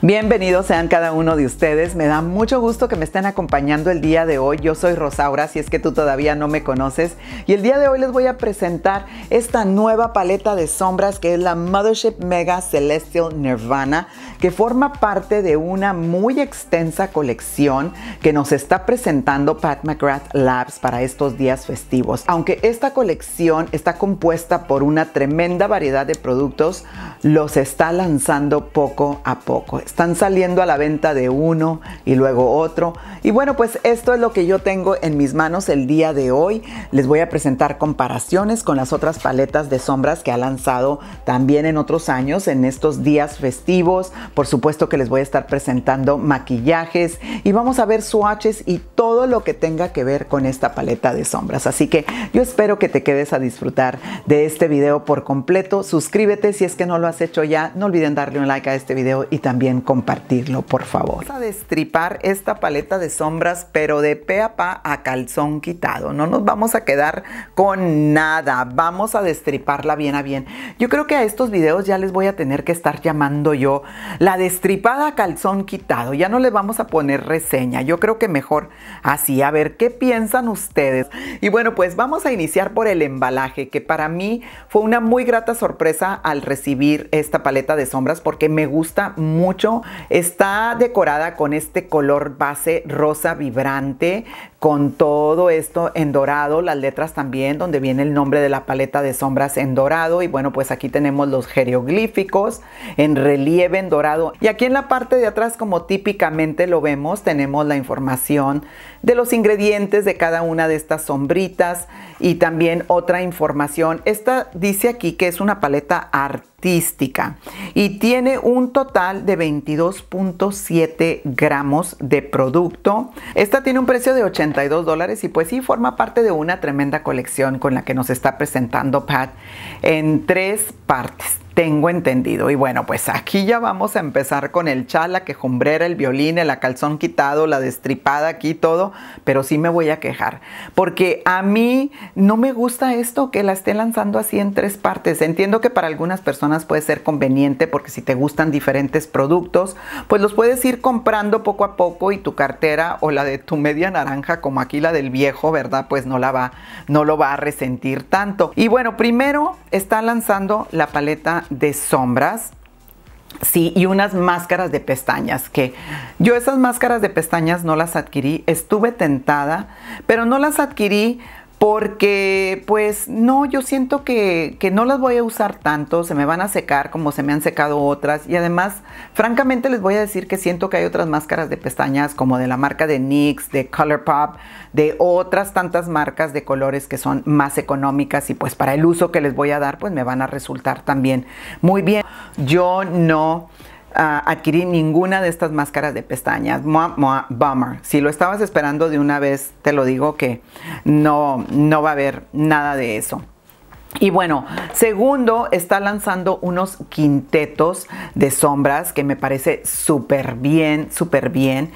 Bienvenidos sean cada uno de ustedes. Me da mucho gusto que me estén acompañando el día de hoy. Yo soy Rosaura, si es que tú todavía no me conoces. Y el día de hoy les voy a presentar esta nueva paleta de sombras que es la Mothership Mega Celestial Nirvana, que forma parte de una muy extensa colección que nos está presentando Pat McGrath Labs para estos días festivos. Aunque esta colección está compuesta por una tremenda variedad de productos, los está lanzando poco a poco están saliendo a la venta de uno y luego otro. Y bueno, pues esto es lo que yo tengo en mis manos el día de hoy. Les voy a presentar comparaciones con las otras paletas de sombras que ha lanzado también en otros años, en estos días festivos. Por supuesto que les voy a estar presentando maquillajes y vamos a ver swatches y todo lo que tenga que ver con esta paleta de sombras. Así que yo espero que te quedes a disfrutar de este video por completo. Suscríbete si es que no lo has hecho ya. No olviden darle un like a este video y también compartirlo, por favor. Vamos a destripar esta paleta de sombras, pero de pe a pa a calzón quitado. No nos vamos a quedar con nada. Vamos a destriparla bien a bien. Yo creo que a estos videos ya les voy a tener que estar llamando yo la destripada calzón quitado. Ya no les vamos a poner reseña. Yo creo que mejor así. A ver, ¿qué piensan ustedes? Y bueno, pues vamos a iniciar por el embalaje, que para mí fue una muy grata sorpresa al recibir esta paleta de sombras porque me gusta mucho Está decorada con este color base rosa vibrante, con todo esto en dorado, las letras también, donde viene el nombre de la paleta de sombras en dorado. Y bueno, pues aquí tenemos los jeroglíficos en relieve en dorado. Y aquí en la parte de atrás, como típicamente lo vemos, tenemos la información de los ingredientes de cada una de estas sombritas y también otra información. Esta dice aquí que es una paleta artística y tiene un total de 22.7 gramos de producto. Esta tiene un precio de 80 dólares y pues sí, forma parte de una tremenda colección con la que nos está presentando Pat en tres partes. Tengo entendido. Y bueno, pues aquí ya vamos a empezar con el chala, la quejumbrera, el violín, el calzón quitado, la destripada aquí, todo. Pero sí me voy a quejar. Porque a mí no me gusta esto que la esté lanzando así en tres partes. Entiendo que para algunas personas puede ser conveniente porque si te gustan diferentes productos, pues los puedes ir comprando poco a poco y tu cartera o la de tu media naranja, como aquí la del viejo, ¿verdad? Pues no la va, no lo va a resentir tanto. Y bueno, primero está lanzando la paleta de sombras. Sí, y unas máscaras de pestañas, que yo esas máscaras de pestañas no las adquirí, estuve tentada, pero no las adquirí porque pues no, yo siento que, no las voy a usar tanto, se me van a secar como se me han secado otras y además francamente les voy a decir que siento que hay otras máscaras de pestañas como de la marca de NYX, de Colourpop, de otras tantas marcas de colores que son más económicas y pues para el uso que les voy a dar pues me van a resultar también muy bien. Yo no adquirir ninguna de estas máscaras de pestañas. bummer. Si lo estabas esperando de una vez, te lo digo que no, no va a haber nada de eso. Y bueno, segundo, está lanzando unos quintetos de sombras que me parece súper bien, súper bien.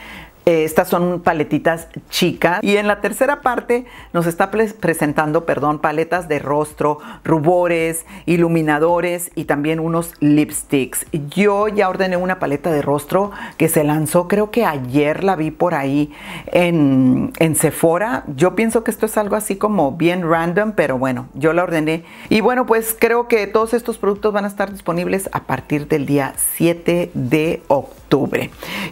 Eh, estas son paletitas chicas. Y en la tercera parte nos está presentando, perdón, paletas de rostro, rubores, iluminadores y también unos lipsticks. Yo ya ordené una paleta de rostro que se lanzó, creo que ayer la vi por ahí en, en Sephora. Yo pienso que esto es algo así como bien random, pero bueno, yo la ordené. Y bueno, pues creo que todos estos productos van a estar disponibles a partir del día 7 de octubre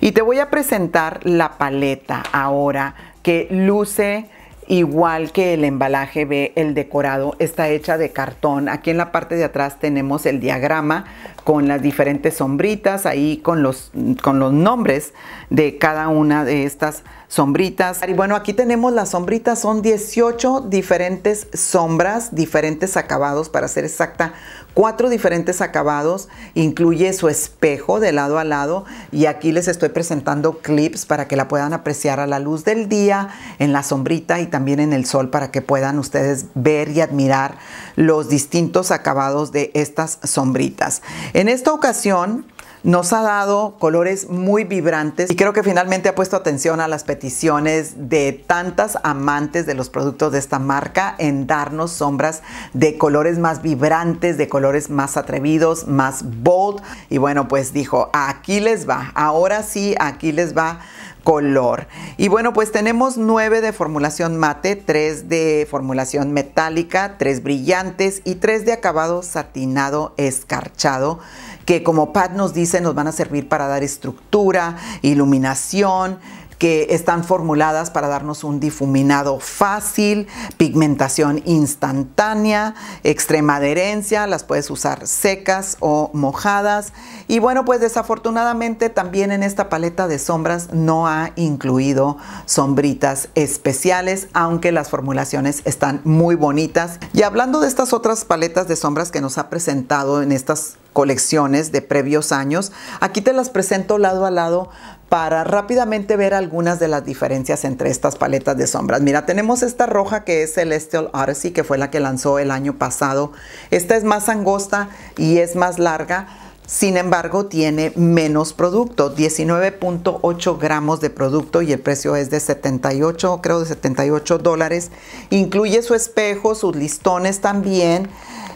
y te voy a presentar la paleta ahora que luce igual que el embalaje ve el decorado está hecha de cartón aquí en la parte de atrás tenemos el diagrama con las diferentes sombritas, ahí con los, con los nombres de cada una de estas sombritas. Y bueno, aquí tenemos las sombritas, son 18 diferentes sombras, diferentes acabados, para ser exacta, cuatro diferentes acabados, incluye su espejo de lado a lado y aquí les estoy presentando clips para que la puedan apreciar a la luz del día, en la sombrita y también en el sol para que puedan ustedes ver y admirar los distintos acabados de estas sombritas. En esta ocasión nos ha dado colores muy vibrantes y creo que finalmente ha puesto atención a las peticiones de tantas amantes de los productos de esta marca en darnos sombras de colores más vibrantes, de colores más atrevidos, más bold. Y bueno, pues dijo, aquí les va, ahora sí, aquí les va color. Y bueno, pues tenemos nueve de formulación mate, tres de formulación metálica, tres brillantes y tres de acabado satinado escarchado que como Pat nos dice nos van a servir para dar estructura, iluminación, que están formuladas para darnos un difuminado fácil, pigmentación instantánea, extrema adherencia, las puedes usar secas o mojadas. Y bueno, pues desafortunadamente también en esta paleta de sombras no ha incluido sombritas especiales, aunque las formulaciones están muy bonitas. Y hablando de estas otras paletas de sombras que nos ha presentado en estas colecciones de previos años. Aquí te las presento lado a lado para rápidamente ver algunas de las diferencias entre estas paletas de sombras. Mira, tenemos esta roja que es Celestial Odyssey, que fue la que lanzó el año pasado. Esta es más angosta y es más larga. Sin embargo, tiene menos producto, 19.8 gramos de producto y el precio es de 78, creo de 78 dólares. Incluye su espejo, sus listones también,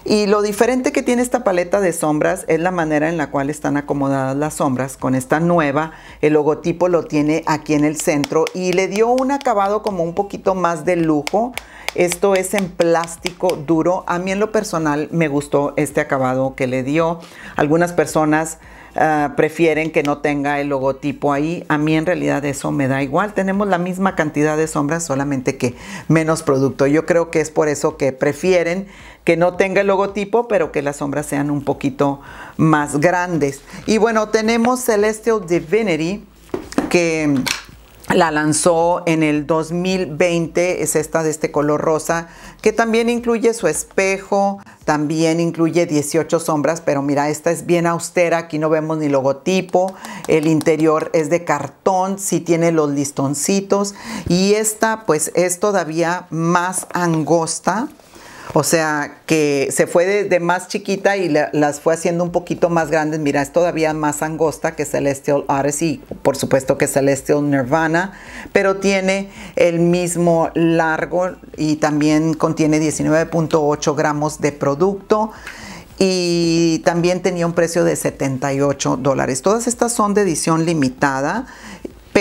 y lo diferente que tiene esta paleta de sombras es la manera en la cual están acomodadas las sombras. Con esta nueva, el logotipo lo tiene aquí en el centro y le dio un acabado como un poquito más de lujo. Esto es en plástico duro. A mí en lo personal me gustó este acabado que le dio. Algunas personas Ah, prefieren que no tenga el logotipo ahí. A mí en realidad eso me da igual. Tenemos la misma cantidad de sombras, solamente que menos producto. Yo creo que es por eso que prefieren que no tenga el logotipo, pero que las sombras sean un poquito más grandes. Y bueno, tenemos Celestial Divinity, que la lanzó en el 2020, es esta de este color rosa, que también incluye su espejo, también incluye 18 sombras, pero mira, esta es bien austera, aquí no vemos ni logotipo, el interior es de cartón, si tiene los listoncitos y esta pues es todavía más angosta, o sea, que se fue de, más chiquita y las fue haciendo un poquito más grandes. Mira, es todavía más angosta que Celestial Odyssey, por supuesto que Celestial Nirvana, pero tiene el mismo largo y también contiene 19.8 gramos de producto y también tenía un precio de 78 dólares. Todas estas son de edición limitada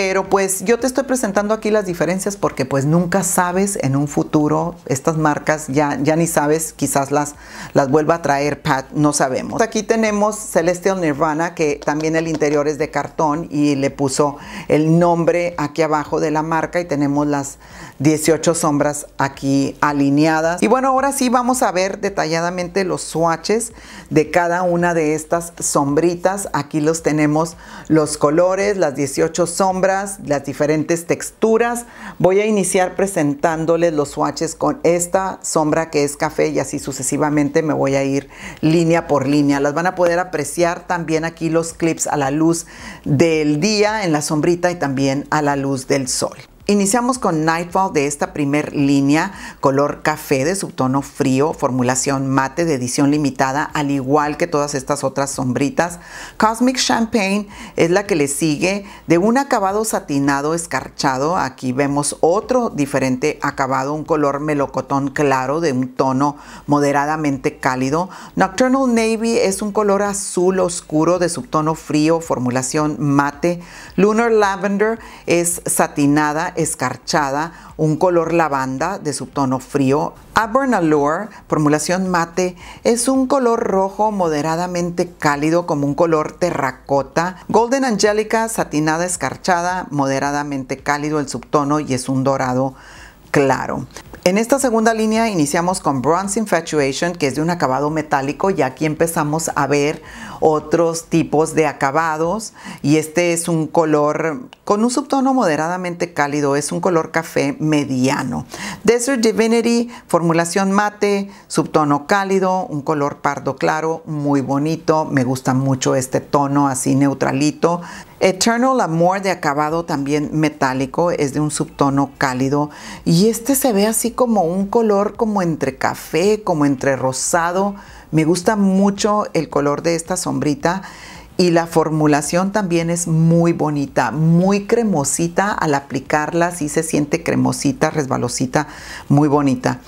pero pues yo te estoy presentando aquí las diferencias porque pues nunca sabes en un futuro estas marcas, ya, ya ni sabes, quizás las, las vuelva a traer Pat, no sabemos. Aquí tenemos Celestial Nirvana que también el interior es de cartón y le puso el nombre aquí abajo de la marca y tenemos las 18 sombras aquí alineadas. Y bueno, ahora sí vamos a ver detalladamente los swatches de cada una de estas sombritas. Aquí los tenemos los colores, las 18 sombras las diferentes texturas. Voy a iniciar presentándoles los swatches con esta sombra que es café y así sucesivamente me voy a ir línea por línea. Las van a poder apreciar también aquí los clips a la luz del día, en la sombrita y también a la luz del sol. Iniciamos con Nightfall de esta primer línea, color café de subtono frío, formulación mate de edición limitada, al igual que todas estas otras sombritas. Cosmic Champagne es la que le sigue de un acabado satinado escarchado. Aquí vemos otro diferente acabado, un color melocotón claro de un tono moderadamente cálido. Nocturnal Navy es un color azul oscuro de subtono frío, formulación mate. Lunar Lavender es satinada escarchada, un color lavanda de subtono frío. Auburn formulación mate, es un color rojo moderadamente cálido como un color terracota. Golden Angelica, satinada escarchada, moderadamente cálido el subtono y es un dorado claro. En esta segunda línea iniciamos con Bronze Infatuation, que es de un acabado metálico y aquí empezamos a ver otros tipos de acabados y este es un color con un subtono moderadamente cálido, es un color café mediano. Desert Divinity, formulación mate, subtono cálido, un color pardo claro, muy bonito, me gusta mucho este tono así neutralito. Eternal Amor de acabado también metálico, es de un subtono cálido y este se ve así como un color como entre café, como entre rosado, me gusta mucho el color de esta sombrita y la formulación también es muy bonita, muy cremosita al aplicarla, sí se siente cremosita, resbalosita, muy bonita.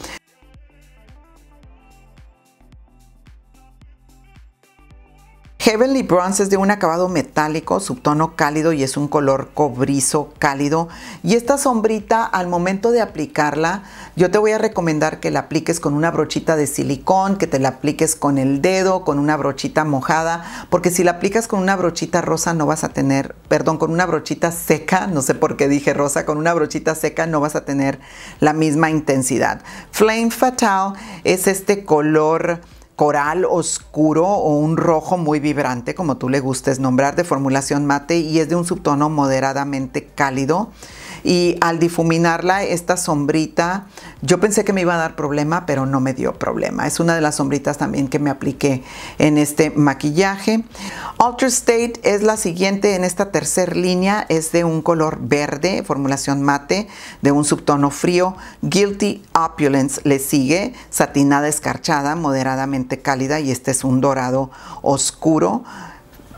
Heavenly Bronze es de un acabado metálico, subtono cálido y es un color cobrizo cálido. Y esta sombrita, al momento de aplicarla, yo te voy a recomendar que la apliques con una brochita de silicón, que te la apliques con el dedo, con una brochita mojada, porque si la aplicas con una brochita rosa no vas a tener, perdón, con una brochita seca, no sé por qué dije rosa, con una brochita seca no vas a tener la misma intensidad. Flame Fatal es este color coral oscuro o un rojo muy vibrante, como tú le gustes nombrar, de formulación mate y es de un subtono moderadamente cálido y al difuminarla esta sombrita, yo pensé que me iba a dar problema, pero no me dio problema. Es una de las sombritas también que me apliqué en este maquillaje. Ultra State es la siguiente en esta tercera línea, es de un color verde, formulación mate, de un subtono frío. Guilty Opulence le sigue, satinada escarchada, moderadamente cálida y este es un dorado oscuro.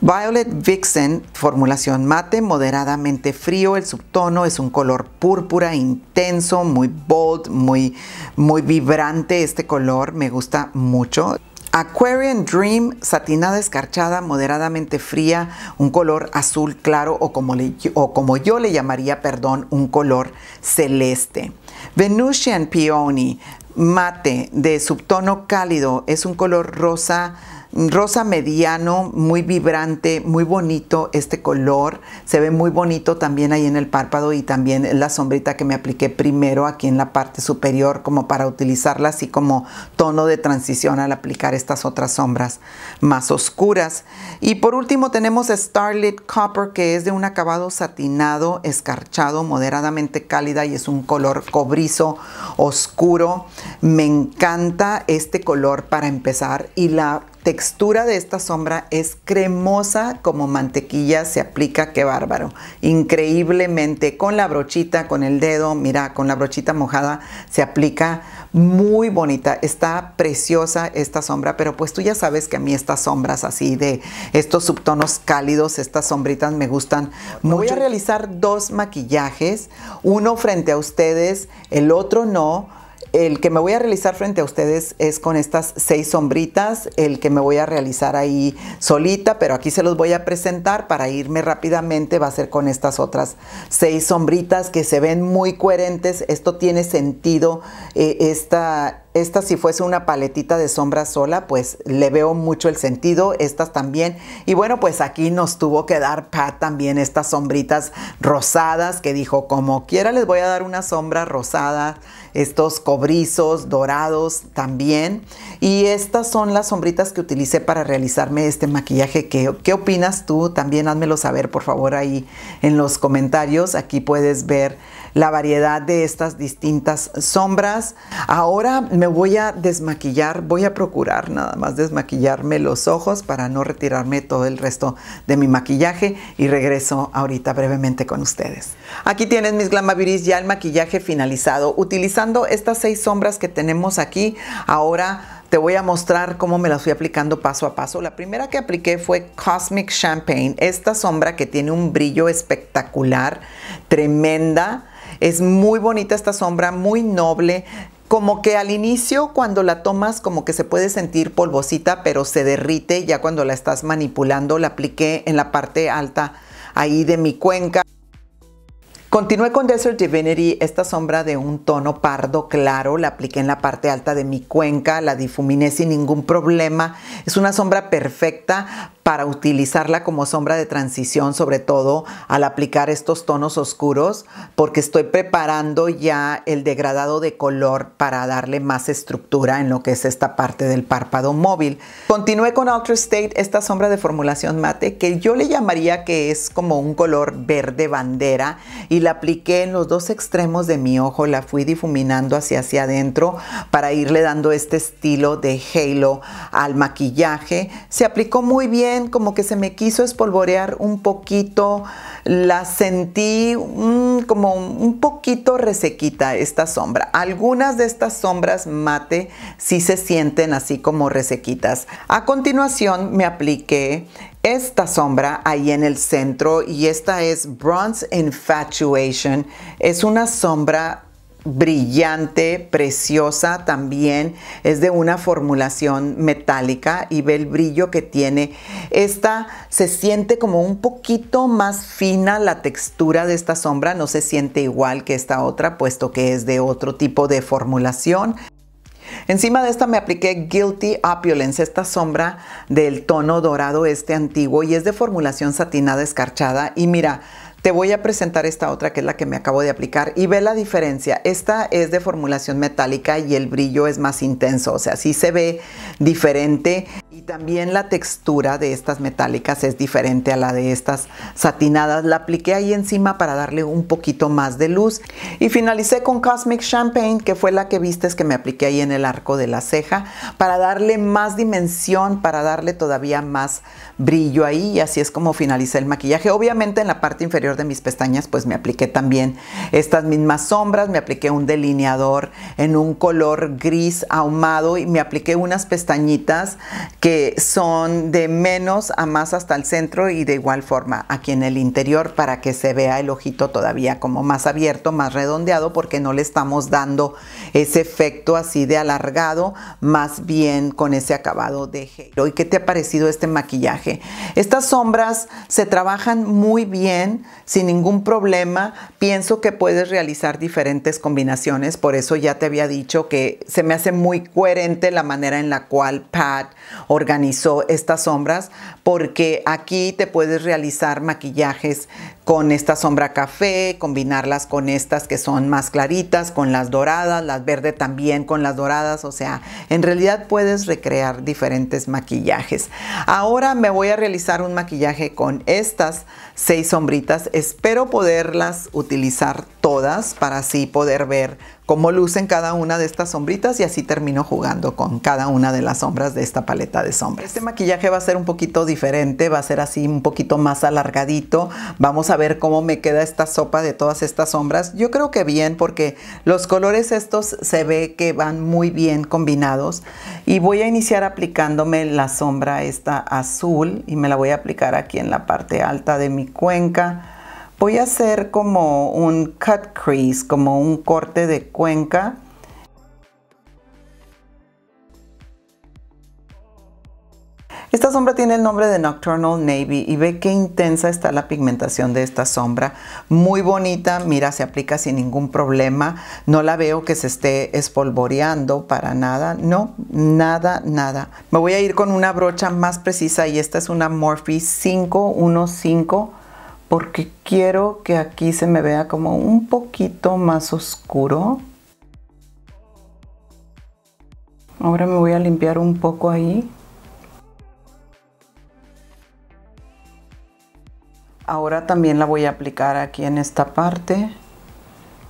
Violet Vixen, formulación mate, moderadamente frío, el subtono es un color púrpura intenso, muy bold, muy, muy vibrante este color, me gusta mucho. Aquarian Dream, satinada escarchada, moderadamente fría, un color azul claro o como, o como yo le llamaría, perdón, un color celeste. Venusian Peony, mate, de subtono cálido, es un color rosa rosa mediano, muy vibrante, muy bonito este color. Se ve muy bonito también ahí en el párpado y también la sombrita que me apliqué primero aquí en la parte superior como para utilizarla así como tono de transición al aplicar estas otras sombras más oscuras. Y por último tenemos Starlit Copper que es de un acabado satinado, escarchado, moderadamente cálida y es un color cobrizo, oscuro. Me encanta este color para empezar y la textura de esta sombra es cremosa como mantequilla, se aplica, qué bárbaro. Increíblemente, con la brochita, con el dedo, mira, con la brochita mojada se aplica muy bonita. Está preciosa esta sombra, pero pues tú ya sabes que a mí estas sombras así de estos subtonos cálidos, estas sombritas me gustan mucho. Voy a realizar dos maquillajes, uno frente a ustedes, el otro no el que me voy a realizar frente a ustedes es con estas seis sombritas, el que me voy a realizar ahí solita, pero aquí se los voy a presentar para irme rápidamente, va a ser con estas otras seis sombritas que se ven muy coherentes, esto tiene sentido, eh, esta, esta si fuese una paletita de sombra sola, pues le veo mucho el sentido, estas también. Y bueno, pues aquí nos tuvo que dar Pat también estas sombritas rosadas que dijo, como quiera les voy a dar una sombra rosada estos cobrizos dorados también. Y estas son las sombritas que utilicé para realizarme este maquillaje. ¿Qué, qué opinas tú? También házmelo saber, por favor, ahí en los comentarios. Aquí puedes ver la variedad de estas distintas sombras. Ahora me voy a desmaquillar, voy a procurar nada más desmaquillarme los ojos para no retirarme todo el resto de mi maquillaje y regreso ahorita brevemente con ustedes. Aquí tienen mis Glamaviris ya el maquillaje finalizado. Utilizando estas seis sombras que tenemos aquí, ahora te voy a mostrar cómo me las fui aplicando paso a paso. La primera que apliqué fue Cosmic Champagne, esta sombra que tiene un brillo espectacular, tremenda es muy bonita esta sombra, muy noble. Como que al inicio cuando la tomas como que se puede sentir polvosita, pero se derrite ya cuando la estás manipulando. La apliqué en la parte alta ahí de mi cuenca. Continué con Desert Divinity, esta sombra de un tono pardo claro, la apliqué en la parte alta de mi cuenca, la difuminé sin ningún problema. Es una sombra perfecta para utilizarla como sombra de transición, sobre todo al aplicar estos tonos oscuros, porque estoy preparando ya el degradado de color para darle más estructura en lo que es esta parte del párpado móvil. Continué con Ultra State, esta sombra de formulación mate, que yo le llamaría que es como un color verde bandera, y la apliqué en los dos extremos de mi ojo, la fui difuminando hacia hacia adentro para irle dando este estilo de halo al maquillaje. Se aplicó muy bien como que se me quiso espolvorear un poquito, la sentí mm, como un poquito resequita esta sombra. Algunas de estas sombras mate si se sienten así como resequitas. A continuación me apliqué esta sombra ahí en el centro y esta es Bronze Infatuation. Es una sombra brillante, preciosa también. Es de una formulación metálica y ve el brillo que tiene. Esta se siente como un poquito más fina la textura de esta sombra. No se siente igual que esta otra, puesto que es de otro tipo de formulación. Encima de esta me apliqué Guilty Opulence, esta sombra del tono dorado este antiguo y es de formulación satinada escarchada. Y mira, te voy a presentar esta otra que es la que me acabo de aplicar y ve la diferencia. Esta es de formulación metálica y el brillo es más intenso, o sea, sí se ve diferente y también la textura de estas metálicas es diferente a la de estas satinadas. La apliqué ahí encima para darle un poquito más de luz y finalicé con Cosmic Champagne, que fue la que es que me apliqué ahí en el arco de la ceja, para darle más dimensión, para darle todavía más brillo ahí y así es como finalicé el maquillaje. Obviamente en la parte inferior de mis pestañas, pues me apliqué también estas mismas sombras, me apliqué un delineador en un color gris ahumado y me apliqué unas pestañitas que son de menos a más hasta el centro y de igual forma aquí en el interior para que se vea el ojito todavía como más abierto, más redondeado, porque no le estamos dando ese efecto así de alargado, más bien con ese acabado de gelo. ¿Y qué te ha parecido este maquillaje? Estas sombras se trabajan muy bien, sin ningún problema. Pienso que puedes realizar diferentes combinaciones, por eso ya te había dicho que se me hace muy coherente la manera en la cual Pat organizó estas sombras, porque aquí te puedes realizar maquillajes con esta sombra café, combinarlas con estas que son más claritas, con las doradas, las verdes también con las doradas, o sea, en realidad puedes recrear diferentes maquillajes. Ahora me voy a realizar un maquillaje con estas seis sombritas Espero poderlas utilizar todas para así poder ver cómo lucen cada una de estas sombritas y así termino jugando con cada una de las sombras de esta paleta de sombras. Este maquillaje va a ser un poquito diferente, va a ser así un poquito más alargadito. Vamos a ver cómo me queda esta sopa de todas estas sombras. Yo creo que bien porque los colores estos se ve que van muy bien combinados y voy a iniciar aplicándome la sombra esta azul y me la voy a aplicar aquí en la parte alta de mi cuenca voy a hacer como un cut crease, como un corte de cuenca. Esta sombra tiene el nombre de Nocturnal Navy y ve qué intensa está la pigmentación de esta sombra. Muy bonita, mira, se aplica sin ningún problema. No la veo que se esté espolvoreando para nada. No, nada, nada. Me voy a ir con una brocha más precisa y esta es una Morphe 515 porque quiero que aquí se me vea como un poquito más oscuro. Ahora me voy a limpiar un poco ahí. Ahora también la voy a aplicar aquí en esta parte,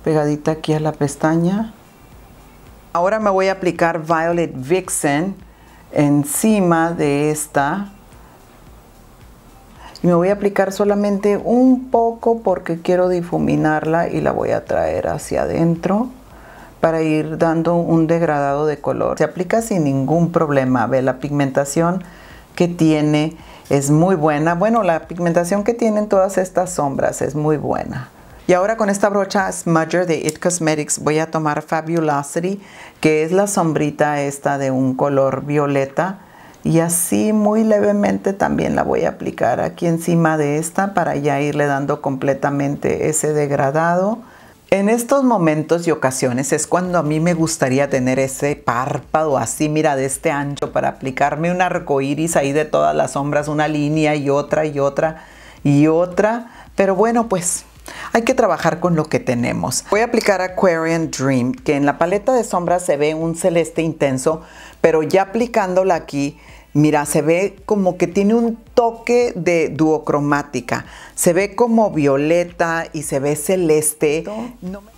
pegadita aquí a la pestaña. Ahora me voy a aplicar Violet Vixen encima de esta y me voy a aplicar solamente un poco porque quiero difuminarla y la voy a traer hacia adentro para ir dando un degradado de color. Se aplica sin ningún problema, ve la pigmentación que tiene es muy buena. Bueno, la pigmentación que tienen todas estas sombras es muy buena. Y ahora con esta brocha Smudger de It Cosmetics voy a tomar Fabulosity, que es la sombrita esta de un color violeta y así muy levemente también la voy a aplicar aquí encima de esta para ya irle dando completamente ese degradado. En estos momentos y ocasiones es cuando a mí me gustaría tener ese párpado así, mira, de este ancho para aplicarme un arco iris ahí de todas las sombras, una línea y otra y otra y otra. Pero bueno, pues hay que trabajar con lo que tenemos. Voy a aplicar Aquarian Dream, que en la paleta de sombras se ve un celeste intenso, pero ya aplicándola aquí Mira, se ve como que tiene un toque de duocromática. Se ve como violeta y se ve celeste. No me...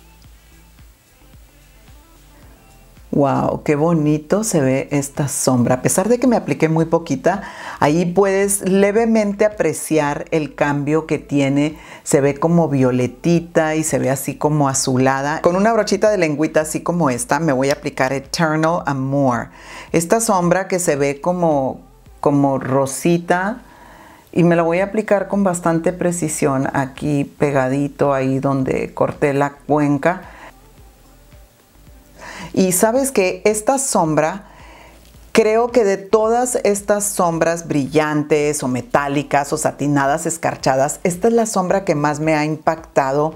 Wow, qué bonito se ve esta sombra. A pesar de que me apliqué muy poquita, ahí puedes levemente apreciar el cambio que tiene. Se ve como violetita y se ve así como azulada. Con una brochita de lengüita así como esta, me voy a aplicar Eternal Amor. Esta sombra que se ve como, como rosita y me la voy a aplicar con bastante precisión aquí pegadito ahí donde corté la cuenca y sabes que esta sombra, creo que de todas estas sombras brillantes o metálicas o satinadas escarchadas, esta es la sombra que más me ha impactado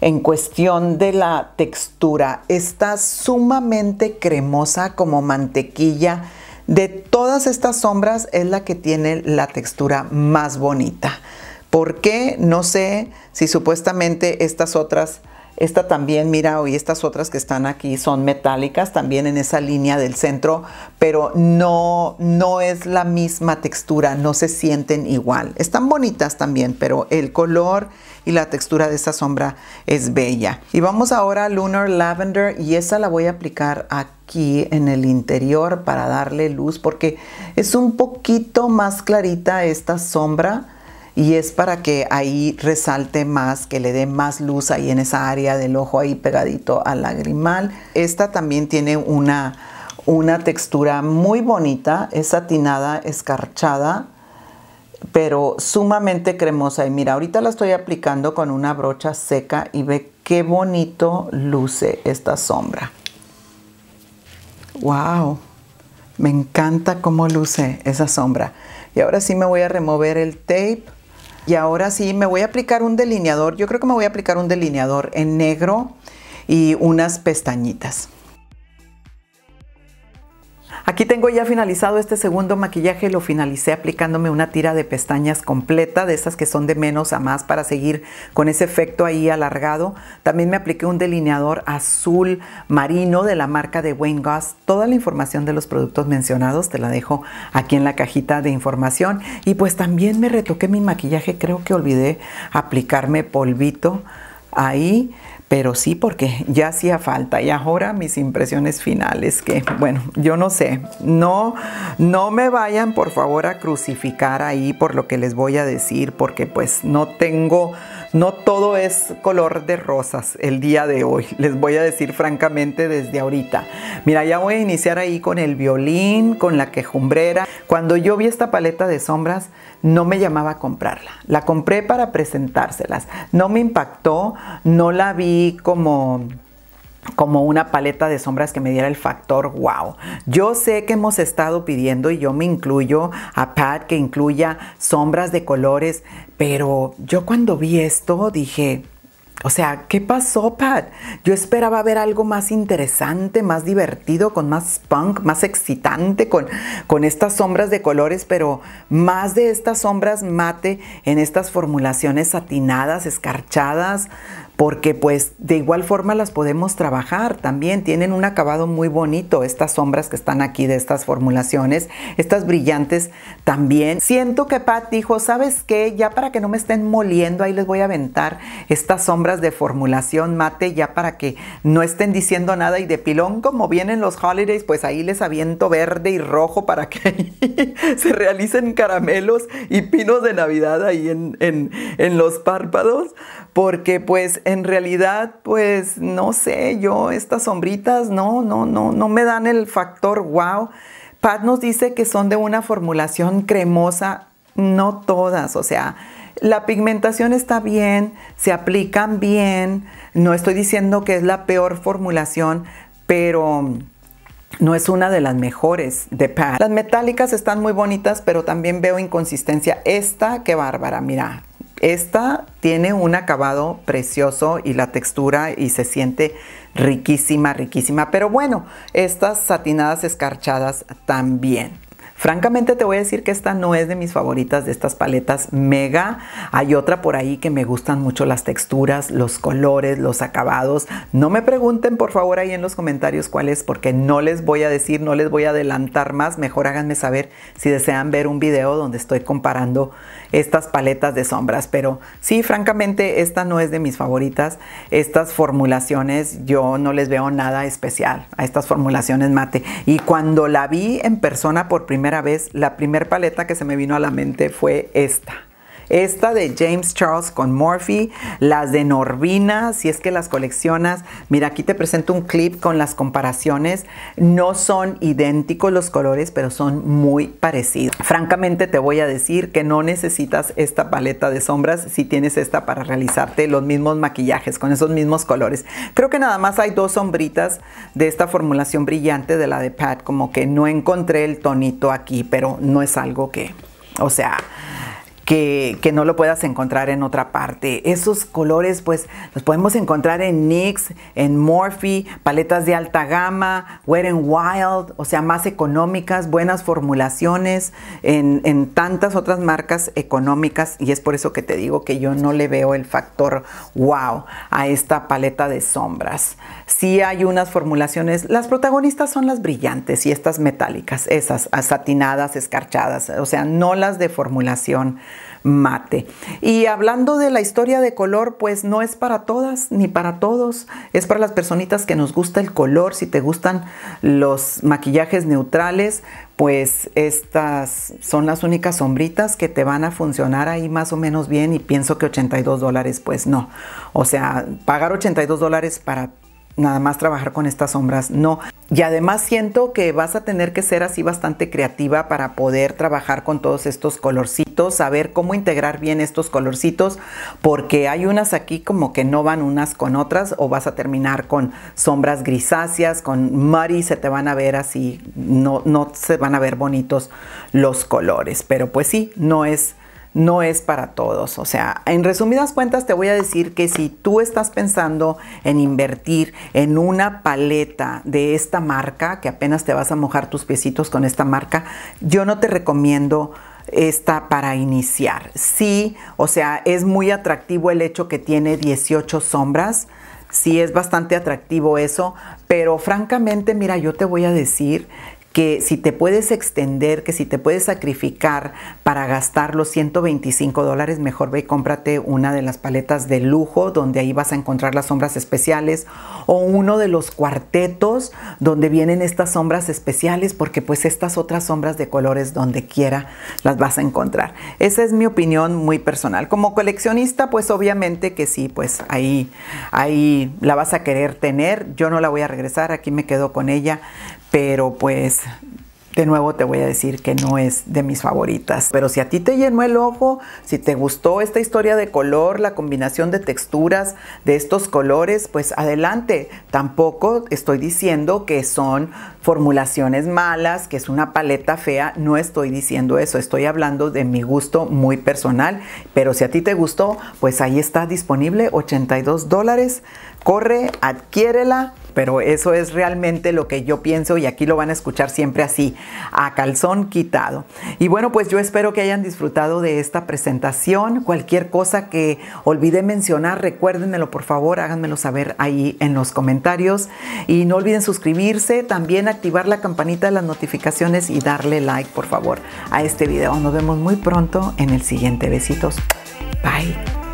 en cuestión de la textura. Está sumamente cremosa como mantequilla. De todas estas sombras es la que tiene la textura más bonita. ¿Por qué? No sé si supuestamente estas otras esta también, mira, hoy estas otras que están aquí son metálicas, también en esa línea del centro, pero no, no es la misma textura, no se sienten igual. Están bonitas también, pero el color y la textura de esa sombra es bella. Y vamos ahora a Lunar Lavender y esa la voy a aplicar aquí en el interior para darle luz porque es un poquito más clarita esta sombra y es para que ahí resalte más, que le dé más luz ahí en esa área del ojo ahí pegadito al lagrimal. Esta también tiene una, una textura muy bonita, es satinada, escarchada, pero sumamente cremosa. Y mira, ahorita la estoy aplicando con una brocha seca y ve qué bonito luce esta sombra. ¡Wow! Me encanta cómo luce esa sombra. Y ahora sí me voy a remover el tape y ahora sí, me voy a aplicar un delineador. Yo creo que me voy a aplicar un delineador en negro y unas pestañitas. Aquí tengo ya finalizado este segundo maquillaje, lo finalicé aplicándome una tira de pestañas completa, de esas que son de menos a más para seguir con ese efecto ahí alargado. También me apliqué un delineador azul marino de la marca de Wayne Goss. Toda la información de los productos mencionados te la dejo aquí en la cajita de información. Y pues también me retoqué mi maquillaje, creo que olvidé aplicarme polvito ahí pero sí porque ya hacía falta. Y ahora mis impresiones finales, que bueno, yo no sé, no, no me vayan por favor a crucificar ahí por lo que les voy a decir, porque pues no tengo no todo es color de rosas el día de hoy, les voy a decir francamente desde ahorita. Mira, ya voy a iniciar ahí con el violín, con la quejumbrera. Cuando yo vi esta paleta de sombras, no me llamaba a comprarla. La compré para presentárselas. No me impactó, no la vi como como una paleta de sombras que me diera el factor wow. Yo sé que hemos estado pidiendo y yo me incluyo a Pat que incluya sombras de colores pero yo cuando vi esto dije, o sea, ¿qué pasó, Pat? Yo esperaba ver algo más interesante, más divertido, con más punk, más excitante, con, con estas sombras de colores, pero más de estas sombras mate en estas formulaciones satinadas, escarchadas, porque pues de igual forma las podemos trabajar también. Tienen un acabado muy bonito estas sombras que están aquí de estas formulaciones, estas brillantes también. Siento que Pat dijo, ¿sabes qué? Ya para que no me estén moliendo, ahí les voy a aventar estas sombras de formulación mate, ya para que no estén diciendo nada y de pilón como vienen los holidays, pues ahí les aviento verde y rojo para que se realicen caramelos y pinos de Navidad ahí en, en los párpados, porque pues en realidad, pues no sé, yo estas sombritas no, no, no, no me dan el factor wow. Pat nos dice que son de una formulación cremosa, no todas, o sea, la pigmentación está bien, se aplican bien, no estoy diciendo que es la peor formulación, pero no es una de las mejores de Pat. Las metálicas están muy bonitas, pero también veo inconsistencia. Esta, qué bárbara, mira, esta tiene un acabado precioso y la textura y se siente riquísima, riquísima. Pero bueno, estas satinadas escarchadas también. Francamente te voy a decir que esta no es de mis favoritas de estas paletas mega. Hay otra por ahí que me gustan mucho las texturas, los colores, los acabados. No me pregunten por favor ahí en los comentarios cuál es porque no les voy a decir, no les voy a adelantar más. Mejor háganme saber si desean ver un video donde estoy comparando estas paletas de sombras. Pero sí, francamente esta no es de mis favoritas. Estas formulaciones yo no les veo nada especial a estas formulaciones mate. Y cuando la vi en persona por primera vez, la primer paleta que se me vino a la mente fue esta. Esta de James Charles con Morphe. las de Norvina, si es que las coleccionas. Mira, aquí te presento un clip con las comparaciones. No son idénticos los colores, pero son muy parecidos. Francamente te voy a decir que no necesitas esta paleta de sombras si tienes esta para realizarte los mismos maquillajes con esos mismos colores. Creo que nada más hay dos sombritas de esta formulación brillante de la de Pat, como que no encontré el tonito aquí, pero no es algo que, o sea, que, no lo puedas encontrar en otra parte. Esos colores, pues, los podemos encontrar en NYX, en Morphe, paletas de alta gama, Wet n Wild, o sea, más económicas, buenas formulaciones, en, en tantas otras marcas económicas. Y es por eso que te digo que yo no le veo el factor wow a esta paleta de sombras. Sí hay unas formulaciones, las protagonistas son las brillantes y estas metálicas, esas satinadas, escarchadas, o sea, no las de formulación mate. Y hablando de la historia de color, pues no es para todas ni para todos, es para las personitas que nos gusta el color, si te gustan los maquillajes neutrales, pues estas son las únicas sombritas que te van a funcionar ahí más o menos bien y pienso que 82 dólares, pues no. O sea, pagar 82 dólares para nada más trabajar con estas sombras, no. Y además siento que vas a tener que ser así bastante creativa para poder trabajar con todos estos colorcitos, saber cómo integrar bien estos colorcitos, porque hay unas aquí como que no van unas con otras o vas a terminar con sombras grisáceas, con muddy, se te van a ver así, no, no se van a ver bonitos los colores, pero pues sí, no es no es para todos. O sea, en resumidas cuentas te voy a decir que si tú estás pensando en invertir en una paleta de esta marca, que apenas te vas a mojar tus piecitos con esta marca, yo no te recomiendo esta para iniciar. Sí, o sea, es muy atractivo el hecho que tiene 18 sombras. Sí, es bastante atractivo eso, pero francamente, mira, yo te voy a decir que si te puedes extender, que si te puedes sacrificar para gastar los 125 dólares, mejor ve y cómprate una de las paletas de lujo donde ahí vas a encontrar las sombras especiales o uno de los cuartetos donde vienen estas sombras especiales porque pues estas otras sombras de colores donde quiera las vas a encontrar. Esa es mi opinión muy personal. Como coleccionista pues obviamente que sí, pues ahí, ahí la vas a querer tener. Yo no la voy a regresar, aquí me quedo con ella pero pues de nuevo te voy a decir que no es de mis favoritas. Pero si a ti te llenó el ojo, si te gustó esta historia de color, la combinación de texturas de estos colores, pues adelante. Tampoco estoy diciendo que son formulaciones malas, que es una paleta fea. No estoy diciendo eso. Estoy hablando de mi gusto muy personal. Pero si a ti te gustó, pues ahí está disponible 82 dólares. Corre, adquiérela pero eso es realmente lo que yo pienso y aquí lo van a escuchar siempre así, a calzón quitado. Y bueno, pues yo espero que hayan disfrutado de esta presentación. Cualquier cosa que olvidé mencionar, recuérdenmelo por favor, háganmelo saber ahí en los comentarios. Y no olviden suscribirse, también activar la campanita de las notificaciones y darle like por favor a este video. Nos vemos muy pronto en el siguiente. Besitos. Bye.